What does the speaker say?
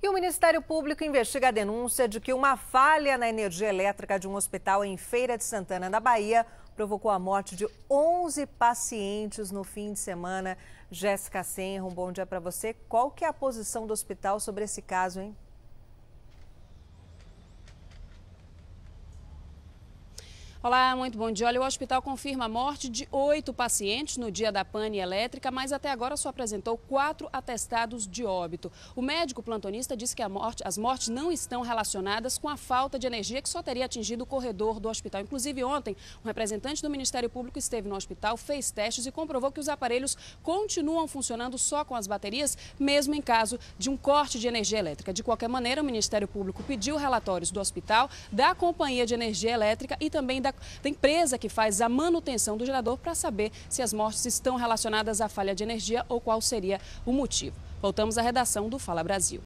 E o Ministério Público investiga a denúncia de que uma falha na energia elétrica de um hospital em Feira de Santana, na Bahia, provocou a morte de 11 pacientes no fim de semana. Jéssica Senra, um bom dia para você. Qual que é a posição do hospital sobre esse caso, hein? Olá, muito bom dia. Olha, o hospital confirma a morte de oito pacientes no dia da pane elétrica, mas até agora só apresentou quatro atestados de óbito. O médico plantonista disse que morte, as mortes não estão relacionadas com a falta de energia que só teria atingido o corredor do hospital. Inclusive, ontem, um representante do Ministério Público esteve no hospital, fez testes e comprovou que os aparelhos continuam funcionando só com as baterias, mesmo em caso de um corte de energia elétrica. De qualquer maneira, o Ministério Público pediu relatórios do hospital, da Companhia de Energia Elétrica e também da da, da empresa que faz a manutenção do gerador para saber se as mortes estão relacionadas à falha de energia ou qual seria o motivo. Voltamos à redação do Fala Brasil.